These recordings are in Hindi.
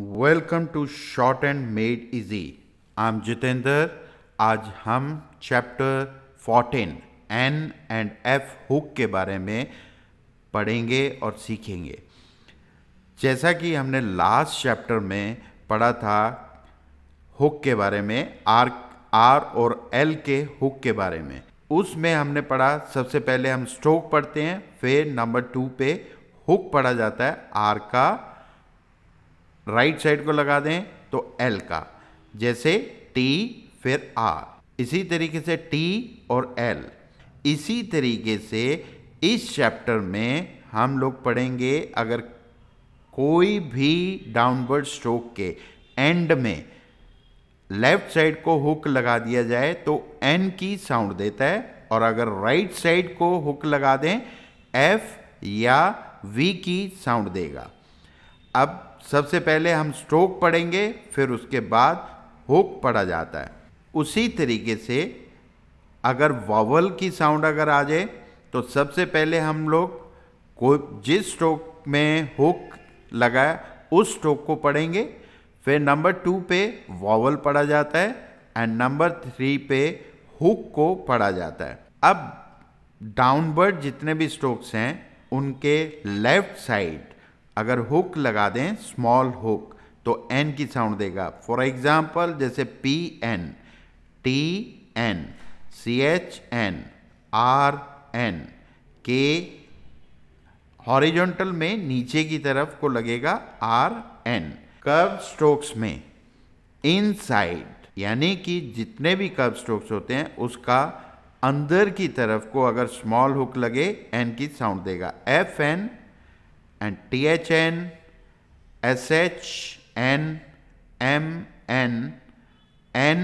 Welcome to shorthand made easy I am Jitendra आज हम chapter 14 N and F hook के बारे में पढ़ेंगे और सीखेंगे जैसा कि हमने लास्ट चैप्टर में पढ़ा था हुक के बारे में आर आर और एल के हुक के बारे में उसमें हमने पढ़ा सबसे पहले हम स्ट्रोक पढ़ते हैं फिर नंबर टू पे हुक पढ़ा जाता है आर का राइट साइड को लगा दें तो एल का जैसे टी फिर आर इसी तरीके से टी और एल इसी तरीके से इस चैप्टर में हम लोग पढ़ेंगे अगर कोई भी डाउनवर्ड स्ट्रोक के एंड में लेफ्ट साइड को हुक लगा दिया जाए तो एन की साउंड देता है और अगर राइट साइड को हुक लगा दें एफ या वी की साउंड देगा अब सबसे पहले हम स्ट्रोक पढ़ेंगे फिर उसके बाद हुक पढ़ा जाता है उसी तरीके से अगर वावल की साउंड अगर आ जाए तो सबसे पहले हम लोग को जिस स्ट्रोक में हुक लगाए उस स्ट्रोक को पढ़ेंगे फिर नंबर टू पे वावल पढ़ा जाता है एंड नंबर थ्री पे हुक को पढ़ा जाता है अब डाउनवर्ड जितने भी स्ट्रोक्स हैं उनके लेफ्ट साइड अगर हुक लगा दें स्मॉल हुक तो एन की साउंड देगा फॉर एग्जाम्पल जैसे P N T N C H N R N के हॉरिजॉन्टल में नीचे की तरफ को लगेगा आर एन कर्व स्ट्रोक्स में इनसाइड यानी कि जितने भी कर्व स्ट्रोक्स होते हैं उसका अंदर की तरफ को अगर स्मॉल हुक लगे एन की साउंड देगा F N and THN, SH, N, M, N, N,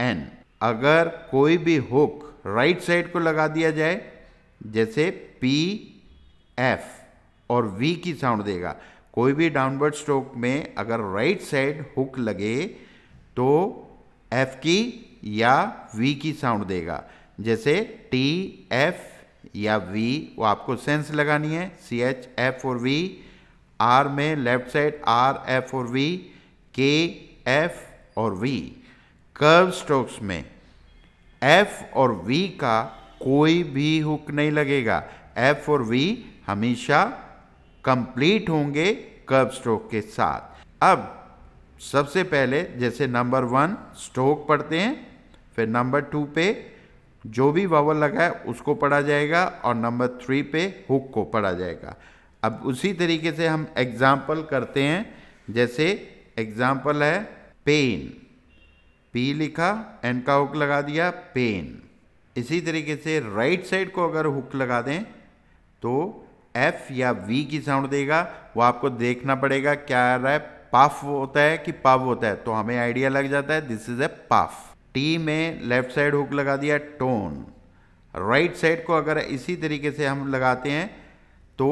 N. अगर कोई भी हुक राइट साइड को लगा दिया जाए जैसे P, F और V की साउंड देगा कोई भी डाउनवर्ड स्ट्रोक में अगर राइट साइड हुक लगे तो F की या V की साउंड देगा जैसे T, F, या V वो आपको सेंस लगानी है सी एच एफ और वी आर में लेफ्ट साइड आर एफ और वी के एफ और वी कर्व स्ट्रोक्स में एफ और वी का कोई भी हुक नहीं लगेगा एफ और वी हमेशा कंप्लीट होंगे कर्व स्ट्रोक के साथ अब सबसे पहले जैसे नंबर वन स्ट्रोक पढ़ते हैं फिर नंबर टू पे जो भी वावल लगा है उसको पढ़ा जाएगा और नंबर थ्री पे हुक को पढ़ा जाएगा अब उसी तरीके से हम एग्जाम्पल करते हैं जैसे एग्जाम्पल है पेन पी लिखा एन का हुक लगा दिया पेन इसी तरीके से राइट साइड को अगर हुक लगा दें तो एफ या वी की साउंड देगा वो आपको देखना पड़ेगा क्या आ रहा है पाफ होता है कि पाव होता है तो हमें आइडिया लग जाता है this is a puff T में लेफ्ट साइड हुक लगा दिया टोन राइट साइड को अगर इसी तरीके से हम लगाते हैं तो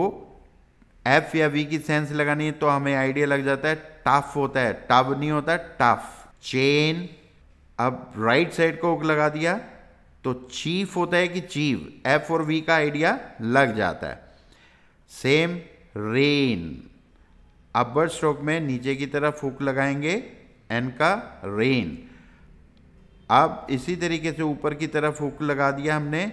एफ या वी की सेंस लगानी है तो हमें आइडिया लग जाता है टफ होता है टब नहीं होता टफ चेन अब राइट साइड को हुक लगा दिया तो चीफ होता है कि चीव एफ और वी का आइडिया लग जाता है सेम रेन अपर स्ट्रोक में नीचे की तरफ हुक लगाएंगे एन का रेन अब इसी तरीके से ऊपर की तरफ हुक लगा दिया हमने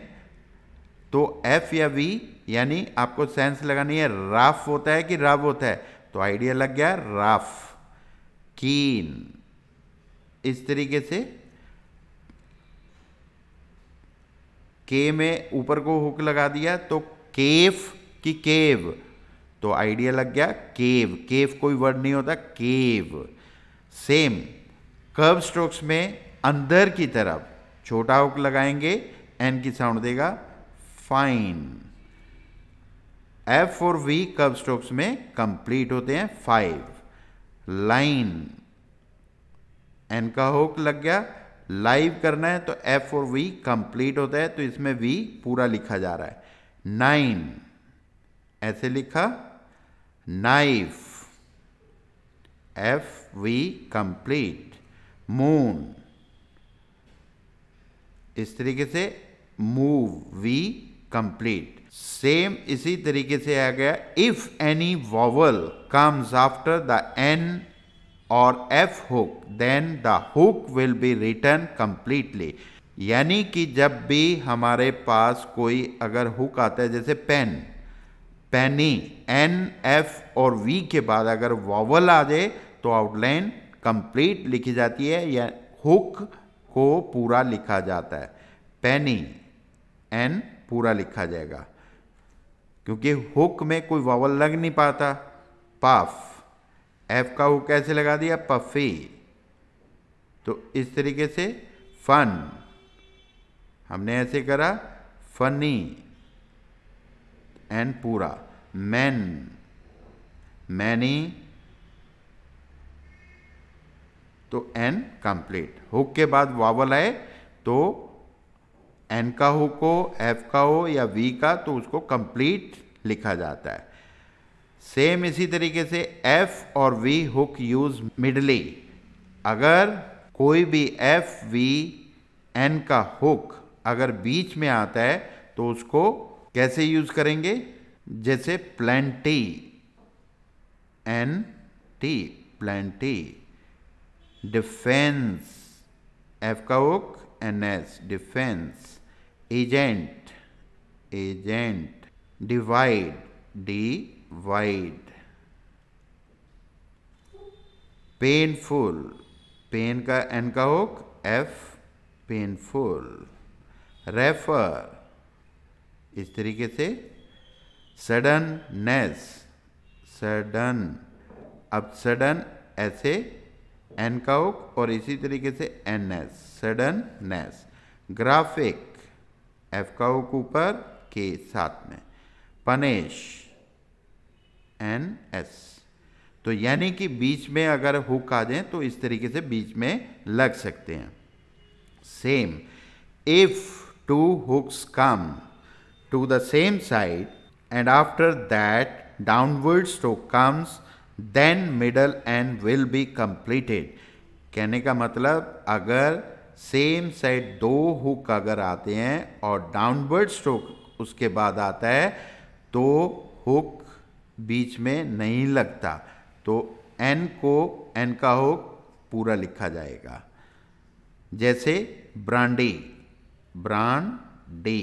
तो एफ या वी यानी आपको सेंस लगानी है राफ होता है कि रब होता है तो आइडिया लग गया राफ कीन इस तरीके से के में ऊपर को हुक लगा दिया तो केफ की केव तो आइडिया लग गया केव केव कोई वर्ड नहीं होता केव सेम कर्व स्ट्रोक्स में अंदर की तरफ छोटा हुक लगाएंगे एन की साउंड देगा फाइन एफ और वी कब स्ट्रोक्स में कंप्लीट होते हैं फाइव लाइन एन का हुक लग गया लाइव करना है तो एफ और वी कंप्लीट होता है तो इसमें वी पूरा लिखा जा रहा है नाइन ऐसे लिखा knife F V complete moon इस तरीके से मूव वी कंप्लीट सेम इसी तरीके से आ गया if any vowel comes after the N और F hook then the hook will be written completely यानी कि जब भी हमारे पास कोई अगर हुक आता है जैसे पेन पेनी एन एफ और वी के बाद अगर वॉवल आ जाए तो आउटलाइन कंप्लीट लिखी जाती है या हुक को पूरा लिखा जाता है पैनी एन पूरा लिखा जाएगा क्योंकि हुक में कोई वावल लग नहीं पाता पफ एफ का हुक कैसे लगा दिया पफी तो इस तरीके से फन हमने ऐसे करा फनी एंड पूरा मैन मैनी तो एन कंप्लीट हुक के बाद वावल आए तो एन का हुक हो एफ का हो या वी का तो उसको कंप्लीट लिखा जाता है सेम इसी तरीके से एफ और वी हुक यूज मिडली अगर कोई भी एफ वी एन का हुक अगर बीच में आता है तो उसको कैसे यूज करेंगे जैसे plenty N T plenty defence F का hook N S defence agent agent divide D wide painful pain का एन का ओक एफ पेनफुल रेफर इस तरीके से सडननेस सडन अब सडन ऐसे एनकाउक और इसी तरीके से N S suddenness graphic F काउक ऊपर के साथ में पनेश एन एस तो यानी कि बीच में अगर हुक आ जाए तो इस तरीके से बीच में लग सकते हैं same if two hooks come to the same side and after that downward stroke comes then middle and will be completed कहने का मतलब अगर सेम सेट दो हुक अगर आते हैं और डाउनवर्ड स्ट्रोक उसके बाद आता है तो हुक बीच में नहीं लगता तो एन को एन का हुक पूरा लिखा जाएगा जैसे ब्रांडी ब्रांडी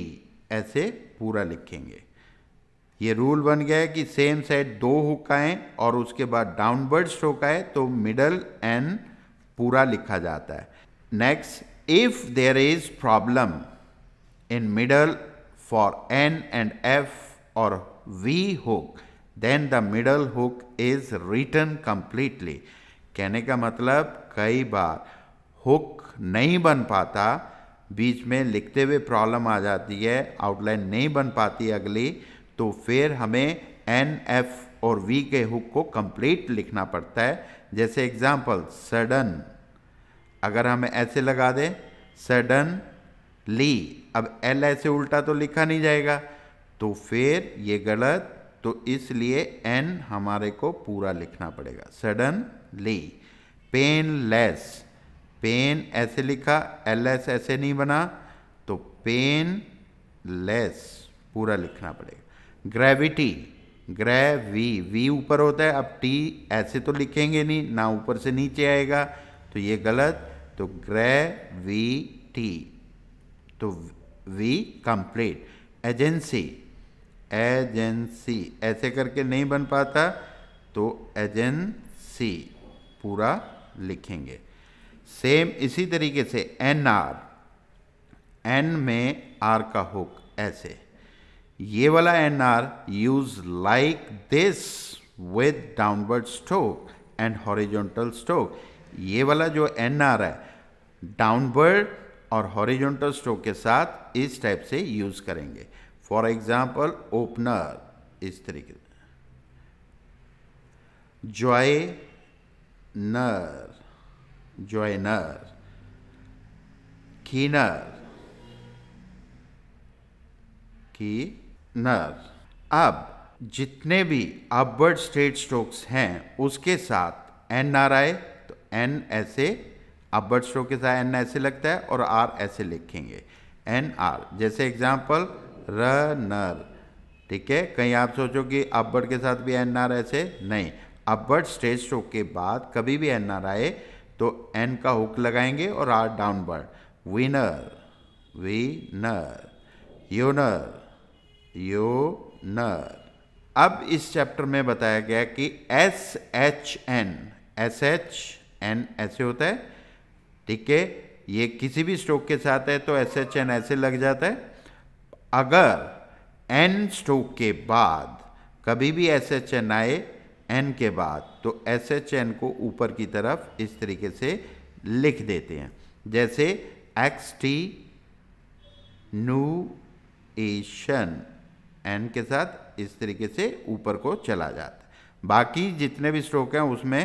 ऐसे पूरा लिखेंगे ये रूल बन गया है कि सेम साइड दो हुक आए और उसके बाद डाउनवर्ड स्ट्रोक आए तो मिडल एंड पूरा लिखा जाता है next if there is problem in middle for N and F और V hook then the middle hook is return completely कहने का मतलब कई बार हुक नहीं बन पाता बीच में लिखते हुए प्रॉब्लम आ जाती है आउटलाइन नहीं बन पाती अगली तो फिर हमें एन एफ और वी के हुक को कंप्लीट लिखना पड़ता है जैसे एग्जाम्पल सडन अगर हम ऐसे लगा दें सडन ली अब एल ऐसे उल्टा तो लिखा नहीं जाएगा तो फिर ये गलत तो इसलिए एन हमारे को पूरा लिखना पड़ेगा suddenly painless pain ऐसे लिखा एल एस ऐसे नहीं बना तो पेन लेस पूरा लिखना पड़ेगा ग्रेविटी ग्रह वी वी ऊपर होता है अब टी ऐसे तो लिखेंगे नहीं ना ऊपर से नीचे आएगा तो ये गलत तो ग्रह वी टी तो वी कंप्लीट एजेंसी एजेंसी ऐसे करके नहीं बन पाता तो एजेंसी पूरा लिखेंगे सेम इसी तरीके से एन आर एन में आर का हुक ऐसे ये वाला N R use like this with downward stroke and horizontal stroke ये वाला जो एन आर है डाउनवर्ड और हॉरिजोंटल स्ट्रोक के साथ इस टाइप से यूज करेंगे फॉर एग्जाम्पल ओपनर इस तरीके से जॉय नर की, नर, की नर अब जितने भी अपवर्ड स्टेट स्ट्रोक्स हैं उसके साथ एन आर आए तो एन ऐसे अपवर्ड स्ट्रोक के साथ एन ऐसे लगता है और आर ऐसे लिखेंगे एन आर जैसे एग्जाम्पल नर ठीक है कहीं आप सोचोगे अपवर्ड के साथ भी एन आर ऐसे नहीं अपवर्ड स्टेट स्ट्रोक के बाद कभी भी एन आर आए तो एन का हुक लगाएंगे और आर डाउनवर्ड विनर विनर यूनर योनर अब इस चैप्टर में बताया गया कि S H N S H N ऐसे होता है ठीक है ये किसी भी स्ट्रोक के साथ है तो एस एच एन ऐसे लग जाता है अगर एन स्ट्रोक के बाद कभी भी एस एच एन आए एन के बाद तो एस एच एन को ऊपर की तरफ इस तरीके से लिख देते हैं जैसे एक्स टी नू एशन एन के साथ इस तरीके से ऊपर को चला जाता है बाकी जितने भी स्ट्रोक हैं उसमें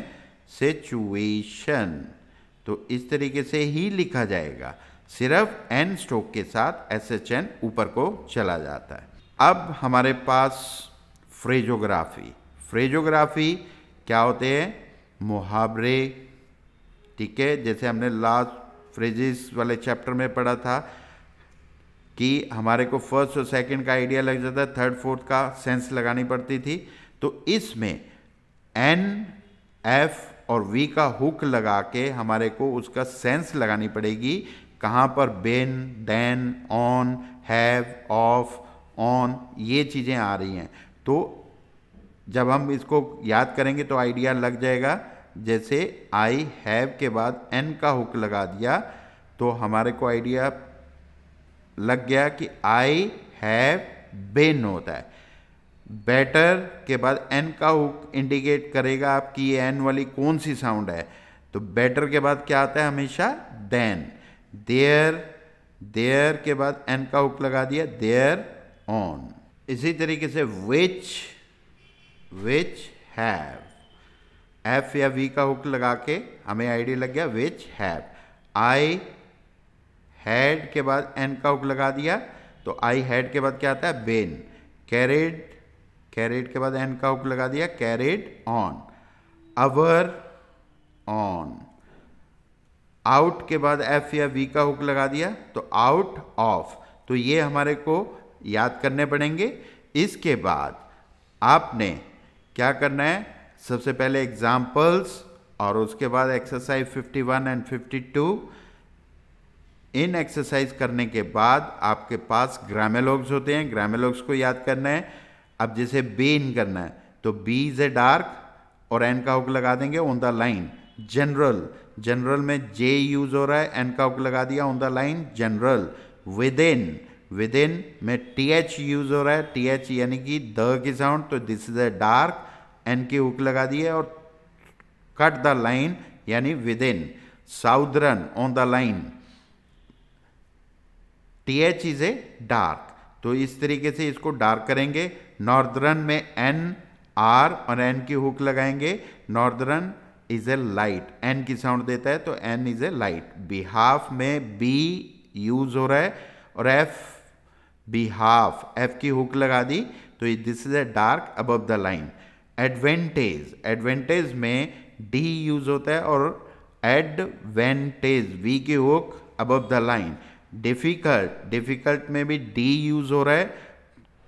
सिचुएशन तो इस तरीके से ही लिखा जाएगा सिर्फ एन स्ट्रोक के साथ एस एच एन ऊपर को चला जाता है अब हमारे पास फ्रेजोग्राफी फ्रेजोग्राफी क्या होते हैं मुहावरे ठीक है जैसे हमने लास्ट फ्रेजिस वाले चैप्टर में पढ़ा था कि हमारे को फर्स्ट और सेकंड का आइडिया लग जाता है थर्ड फोर्थ का सेंस लगानी पड़ती थी तो इसमें एन एफ और वी का हुक लगा के हमारे को उसका सेंस लगानी पड़ेगी कहाँ पर बेन then on have of on ये चीज़ें आ रही हैं तो जब हम इसको याद करेंगे तो आइडिया लग जाएगा जैसे आई हैव के बाद एन का हुक लगा दिया तो हमारे को आइडिया लग गया कि आई हैव बेन होता है बेटर के बाद एन का हुक इंडिकेट करेगा आपकी एन वाली कौन सी साउंड है तो बेटर के बाद क्या आता है हमेशा देन देयर देयर के बाद एन का हुक लगा दिया देयर ऑन इसी तरीके से विच विच हैव एफ या वी का हुक लगा के हमें आईडी लग गया विच हैव आई हैड के बाद एन का उक लगा दिया तो आई हैड के बाद क्या आता है बेन कैरेड कैरेड के बाद एन का उक लगा दिया carried on our on out के बाद एफ या वी का हुक लगा दिया तो आउट ऑफ तो ये हमारे को याद करने पड़ेंगे इसके बाद आपने क्या करना है सबसे पहले एग्जाम्पल्स और उसके बाद एक्सरसाइज 51 एंड 52 इन एक्सरसाइज करने के बाद आपके पास ग्रामेलॉग्स होते हैं ग्रामेलॉग्स को याद करना है अब जैसे इन करना है तो बी इज़ ए डार्क और एन का हुक लगा देंगे on the line general general में जे यूज हो रहा है एन का हुक लगा दिया on the line general within within में टी एच यूज हो रहा है टी एच यानी कि द की साउंड तो this is a dark N की हुक लगा दिए और कट द लाइन यानी within southern on the line T H is a dark तो इस तरीके से इसको डार्क करेंगे नॉर्दर्न में एन आर और एन की हुक लगाएंगे northern is a light N की साउंड देता है तो N is a light behalf में बी यूज हो रहा है और एफ बिहाफ एफ की हुक लगा दी तो this is a dark above the line advantage advantage में डी यूज होता है और एडवेंटेज वी की hook above the line difficult difficult में भी डी यूज हो रहा है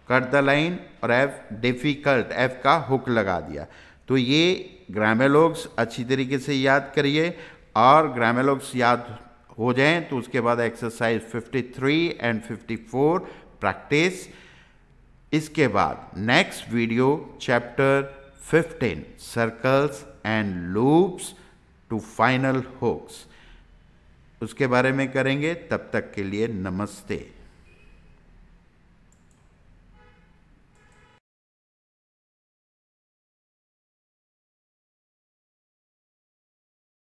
कट द लाइन और एफ डिफिकल्ट एफ का हुक लगा दिया तो ये ग्रामेलोग्स अच्छी तरीके से याद करिए और ग्रामेलोग्स याद हो जाएं तो उसके बाद एक्सरसाइज 53 एंड 54 प्रैक्टिस इसके बाद next video chapter 15 circles and loops to final hooks उसके बारे में करेंगे तब तक के लिए नमस्ते